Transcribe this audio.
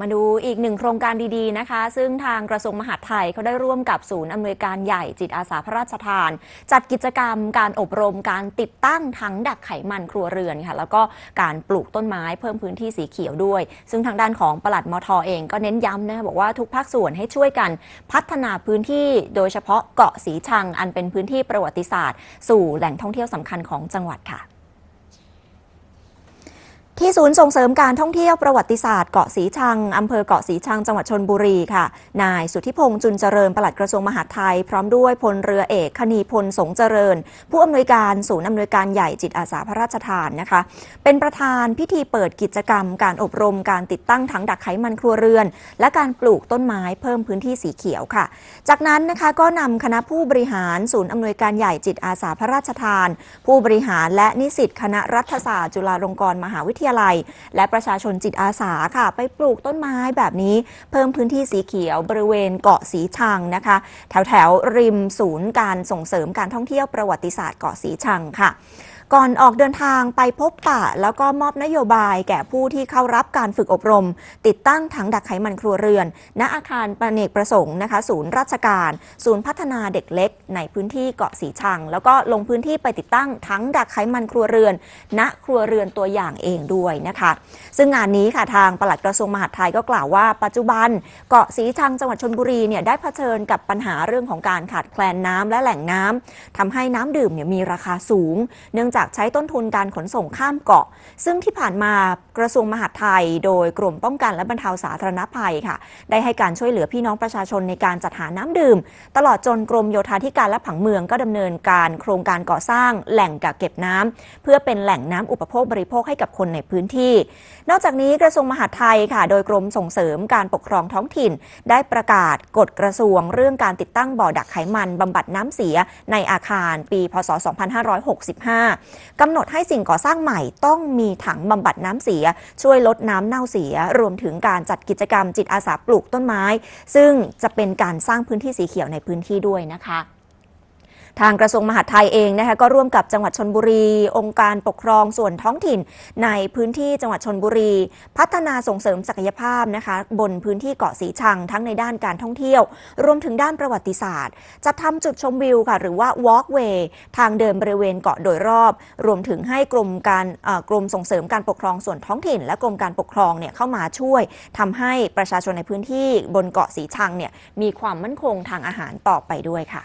มาดูอีกหนึ่งโครงการดีๆนะคะ ซึ่งทางกระทรวงมหาดไทยเขาได้ร่วมกับศูนย์อำนวยการใหญ่จิตอาสาพระราชทาน จัดกิจกรรมการอบรมการติดตั้งถังดักไขมันครัวเรือนค่ะแล้วก็การปลูกต้นไม้เพิ่มพื้นที่สีเขียวด้วย ซึ่งทางด้านของปลัดมทอเองก็เน้นย้ำนะคะบอกว่าทุกภาคส่วนให้ช่วยกันพัฒนาพื้นที่โดยเฉพาะเกาะสีชังอันเป็นพื้นที่ประวัติศาสตร์ สู่แหล่งท่องเที่ยวสำคัญของจังหวัดค่ะที่ศูนย์ ส่งเสริมการท่องเที่ยวประวัติศาสตร์เกาะสีชัง อำเภอเกาะสีชังจังหวัดชนบุรีค่ะ นายสุทธิพงษ์จุนเจริญ ปลัดกระทรวงมหาดไทย พร้อมด้วยพลเรือเอกคณีพลสงเจริญ ผู้อำนวยการศูนย์อำนวยการใหญ่จิตอาสาพระราชทานนะคะ เป็นประธานพิธีเปิดกิจกรรม การอบรมการติดตั้งถังดักไขมันครัวเรือน และการปลูกต้นไม้เพิ่มพื้นที่สีเขียวค่ะ จากนั้นนะคะก็นำคณะผู้บริหารศูนย์อำนวยการใหญ่จิตอาสาพระราชทาน ผู้บริหารและนิสิตคณะรัฐศาสตร์จุฬาลงกรณ์มหาวิทยาาลัยและประชาชนจิตอาสาค่ะ ไปปลูกต้นไม้แบบนี้ เพิ่มพื้นที่สีเขียวบริเวณเกาะสีชังนะคะ แถวแถวริมศูนย์การส่งเสริมการท่องเที่ยวประวัติศาสตร์เกาะสีชังค่ะก่อนออกเดินทางไปพบปะแล้วก็มอบนโยบายแก่ผู้ที่เข้ารับการฝึกอบรม ติดตั้งถังดักไขมันครัวเรือน ณ อาคารปเนกประสงค์นะคะ ศูนย์ราชการ ศูนย์พัฒนาเด็กเล็ก ในพื้นที่เกาะสีชัง แล้วก็ลงพื้นที่ไปติดตั้งถังดักไขมันครัวเรือน ณ ครัวเรือนตัวอย่างเองด้วยนะคะ ซึ่งงานนี้ค่ะทางปลัดกระทรวงมหาดไทยก็กล่าวว่าปัจจุบัน เกาะสีชังจังหวัดชนบุรีเนี่ยได้เผชิญกับปัญหาเรื่องของการขาดแคลนน้ำและแหล่งน้ำ ทำให้น้ำดื่มเนี่ยมีราคาสูง เนื่องจากากใช้ต้นทุนการขนส่งข้ามเกาะ ซึ่งที่ผ่านมากระทรวงมหาดไทย โดยกลุ่มป้องกันและบรรเทาสาธารณภัยค่ะ ได้ให้การช่วยเหลือพี่น้องประชาชนในการจัดหาน้ำดื่ม ตลอดจนกรมโยธาธิการและผังเมืองก็ดำเนินการโครงการก่อสร้าง แหล่งกักเก็บน้ำ เพื่อเป็นแหล่งน้ำอุปโภคบริโภคให้กับคนในพื้นที่ นอกจากนี้กระทรวงมหาดไทยค่ะ โดยกรมส่งเสริมการปกครองท้องถิ่น ได้ประกาศกฎกระทรวงเรื่องการติดตั้งบ่อดักไขมันบำบัดน้ำเสียในอาคาร ปี พศ 2565กำหนดให้สิ่งก่อสร้างใหม่ต้องมีถังบำบัดน้ำเสีย ช่วยลดน้ำเน่าเสีย รวมถึงการจัดกิจกรรมจิตอาสาปลูกต้นไม้ ซึ่งจะเป็นการสร้างพื้นที่สีเขียวในพื้นที่ด้วยนะคะทางกระทรวงมหาดไทยเองนะคะก็ร่วมกับจังหวัดชนบุรี องค์การปกครองส่วนท้องถิ่น ในพื้นที่จังหวัดชนบุรี พัฒนาส่งเสริมศักยภาพนะคะบนพื้นที่เกาะสีชัง ทั้งในด้านการท่องเที่ยวรวมถึงด้านประวัติศาสตร์จัดทำจุดชมวิวค่ะหรือว่า walkway ทางเดินบริเวณเกาะโดยรอบ รวมถึงให้กรมการกรมส่งเสริมการปกครองส่วนท้องถิ่น และกรมการปกครองเนี่ยเข้ามาช่วย ทำให้ประชาชนในพื้นที่บนเกาะสีชังเนี่ยมีความมั่นคงทางอาหารต่อไปด้วยค่ะ